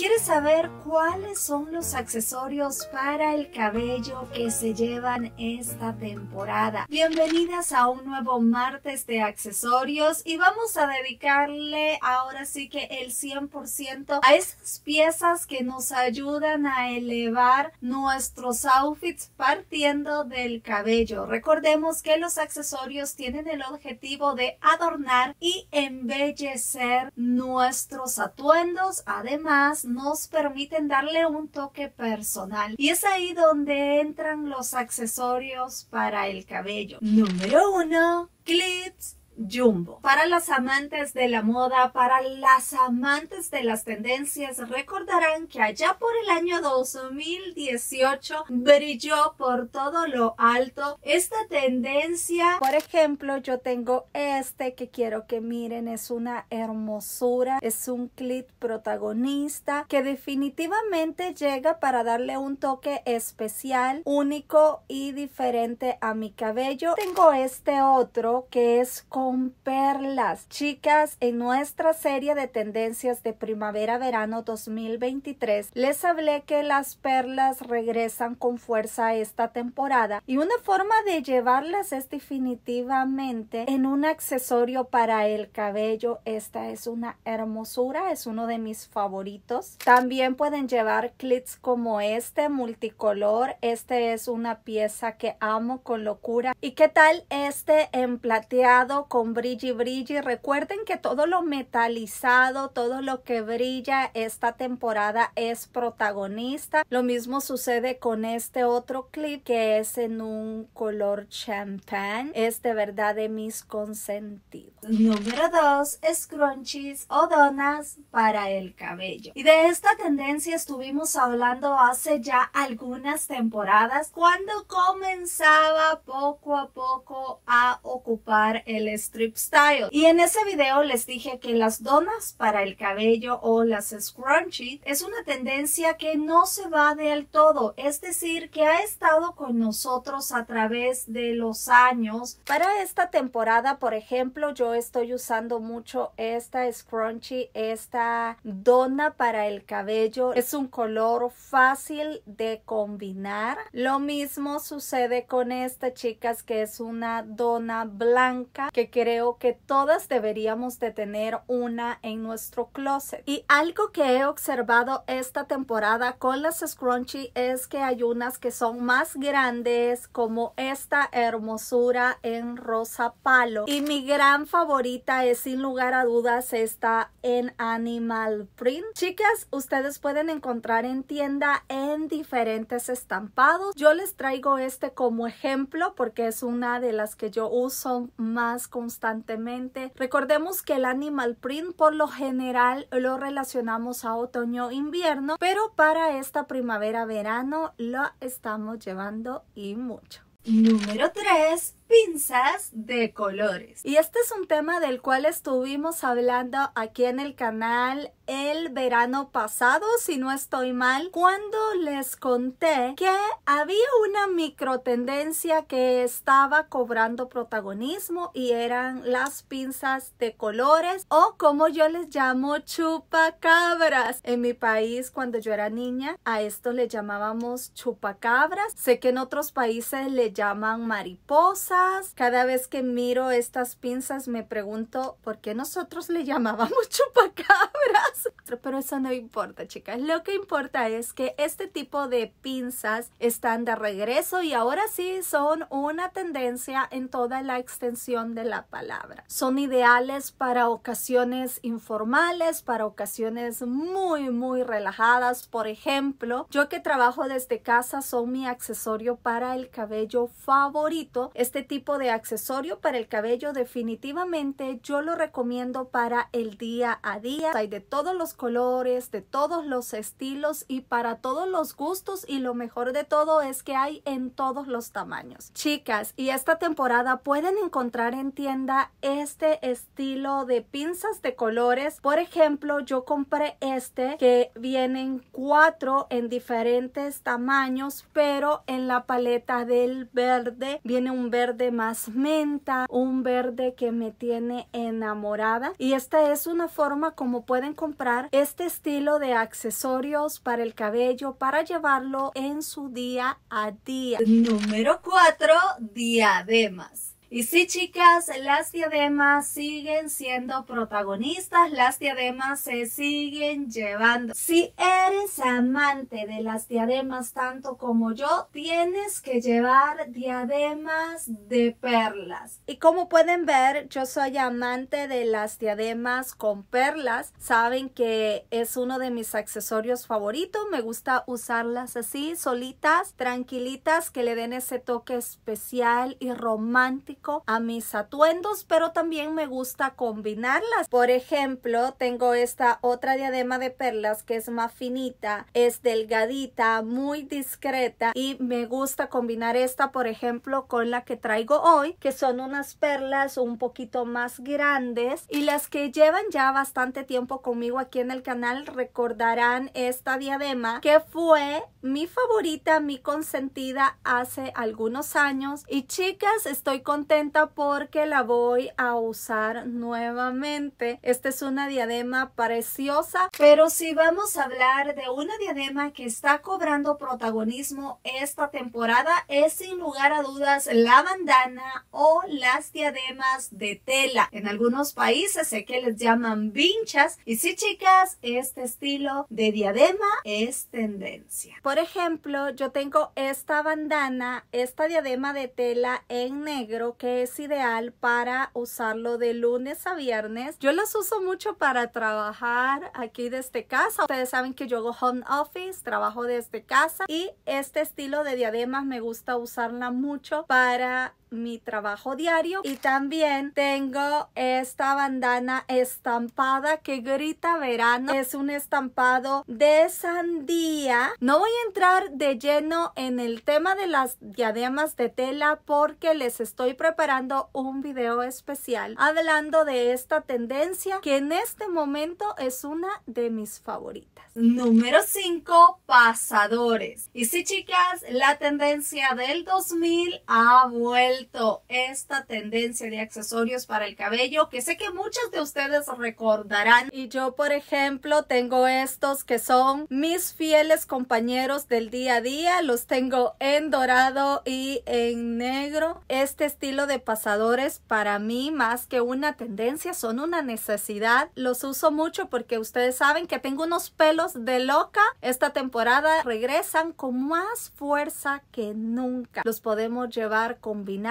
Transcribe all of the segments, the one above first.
¿Quieres saber cuáles son los accesorios para el cabello que se llevan esta temporada? Bienvenidas a un nuevo martes de accesorios y vamos a dedicarle ahora sí que el 100% a esas piezas que nos ayudan a elevar nuestros outfits partiendo del cabello. Recordemos que los accesorios tienen el objetivo de adornar y embellecer nuestros atuendos, además nos permiten darle un toque personal. Y es ahí donde entran los accesorios para el cabello. Número 1. Clips Jumbo. Para las amantes de la moda, para las amantes de las tendencias, recordarán que allá por el año 2018 brilló por todo lo alto esta tendencia. Por ejemplo, yo tengo este que quiero que miren, es una hermosura, es un clip protagonista que definitivamente llega para darle un toque especial, único y diferente a mi cabello. Tengo este otro que es con con perlas. Chicas, en nuestra serie de tendencias de primavera-verano 2023, les hablé que las perlas regresan con fuerza esta temporada y una forma de llevarlas es definitivamente en un accesorio para el cabello. Esta es una hermosura, es uno de mis favoritos. También pueden llevar clips como este, multicolor. Este es una pieza que amo con locura. ¿Y qué tal este en plateado con brillo brilli. Recuerden que todo lo metalizado, todo lo que brilla esta temporada es protagonista. Lo mismo sucede con este otro clip que es en un color champán. Es de verdad de mis consentidos. Número 2, scrunchies o donas para el cabello. Y de esta tendencia estuvimos hablando hace ya algunas temporadas cuando comenzaba poco a poco a ocupar el Strip Style. Y en ese video les dije que las donas para el cabello o las scrunchies es una tendencia que no se va del todo, es decir, que ha estado con nosotros a través de los años. Para esta temporada, por ejemplo, yo estoy usando mucho esta scrunchie, esta dona para el cabello. Es un color fácil de combinar. Lo mismo sucede con esta, chicas, que es una dona blanca que creo que todas deberíamos de tener una en nuestro closet. Y algo que he observado esta temporada con las scrunchies es que hay unas que son más grandes como esta hermosura en rosa palo. Y mi gran favorita es sin lugar a dudas esta en animal print. Chicas, ustedes pueden encontrar en tienda en diferentes estampados. Yo les traigo este como ejemplo porque es una de las que yo uso más constantemente. Recordemos que el animal print por lo general lo relacionamos a otoño-invierno, pero para esta primavera-verano lo estamos llevando y mucho. Número 3 pinzas de colores. Y este es un tema del cual estuvimos hablando aquí en el canal el verano pasado, si no estoy mal, cuando les conté que había una micro tendencia que estaba cobrando protagonismo y eran las pinzas de colores o como yo les llamo chupacabras. En mi país, cuando yo era niña, a esto le llamábamos chupacabras. Sé que en otros países le llaman mariposa cada vez que miro estas pinzas me pregunto por qué nosotros le llamábamos chupacabras. Pero eso no importa, chicas. Lo que importa es que este tipo de pinzas están de regreso y ahora sí son una tendencia en toda la extensión de la palabra. Son ideales para ocasiones informales, para ocasiones muy, muy relajadas. Por ejemplo, yo que trabajo desde casa son mi accesorio para el cabello favorito. Este tipo de accesorio para el cabello definitivamente yo lo recomiendo para el día a día. Hay de todos los colores, de todos los estilos y para todos los gustos y lo mejor de todo es que hay en todos los tamaños. Chicas, y esta temporada pueden encontrar en tienda este estilo de pinzas de colores. Por ejemplo, yo compré este que vienen cuatro en diferentes tamaños, pero en la paleta del verde viene un verde más menta, un verde que me tiene enamorada y esta es una forma como pueden comprar este estilo de accesorios para el cabello para llevarlo en su día a día. Número 4, diademas. Y sí, chicas, las diademas siguen siendo protagonistas, las diademas se siguen llevando. Si eres amante de las diademas tanto como yo, tienes que llevar diademas de perlas. Y como pueden ver, yo soy amante de las diademas con perlas. Saben que es uno de mis accesorios favoritos. Me gusta usarlas así, solitas, tranquilitas, que le den ese toque especial y romántico a mis atuendos, pero también me gusta combinarlas. Por ejemplo, tengo esta otra diadema de perlas que es más finita, es delgadita, muy discreta y me gusta combinar esta, por ejemplo, con la que traigo hoy, que son unas perlas un poquito más grandes y las que llevan ya bastante tiempo conmigo aquí en el canal recordarán esta diadema que fue mi favorita, mi consentida hace algunos años y chicas, estoy contenta porque la voy a usar nuevamente. Esta es una diadema preciosa, pero si vamos a hablar de una diadema que está cobrando protagonismo esta temporada, es sin lugar a dudas la bandana o las diademas de tela. En algunos países sé que les llaman vinchas y sí chicas, este estilo de diadema es tendencia. Por ejemplo, yo tengo esta bandana, esta diadema de tela en negro que es ideal para usarlo de lunes a viernes. Yo los uso mucho para trabajar aquí desde casa. Ustedes saben que yo hago home office, trabajo desde casa y este estilo de diademas me gusta usarla mucho para mi trabajo diario y también tengo esta bandana estampada que grita verano es un estampado de sandía no voy a entrar de lleno en el tema de las diademas de tela porque les estoy preparando un video especial hablando de esta tendencia que en este momento es una de mis favoritas número 5 pasadores y sí chicas la tendencia del 2000 ha vuelto esta tendencia de accesorios para el cabello que sé que muchos de ustedes recordarán. Y yo, por ejemplo, tengo estos que son mis fieles compañeros del día a día. Los tengo en dorado y en negro. Este estilo de pasadores para mí, más que una tendencia, son una necesidad. Los uso mucho porque ustedes saben que tengo unos pelos de loca. Esta temporada regresan con más fuerza que nunca. Los podemos llevar combinados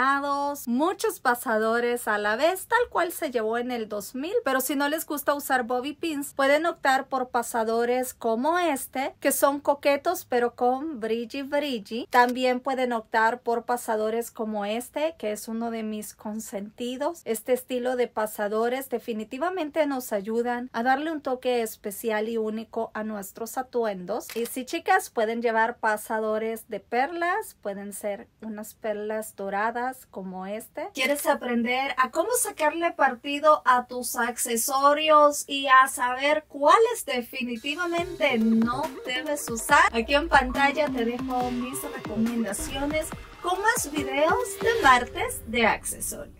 muchos pasadores a la vez, tal cual se llevó en el 2000, pero si no les gusta usar bobby pins, pueden optar por pasadores como este, que son coquetos pero con brilli brilli. También pueden optar por pasadores como este, que es uno de mis consentidos. Este estilo de pasadores definitivamente nos ayudan a darle un toque especial y único a nuestros atuendos. Y si chicas, pueden llevar pasadores de perlas, pueden ser unas perlas doradas como este. ¿Quieres aprender a cómo sacarle partido a tus accesorios y a saber cuáles definitivamente no debes usar? Aquí en pantalla te dejo mis recomendaciones con más videos de martes de accesorios.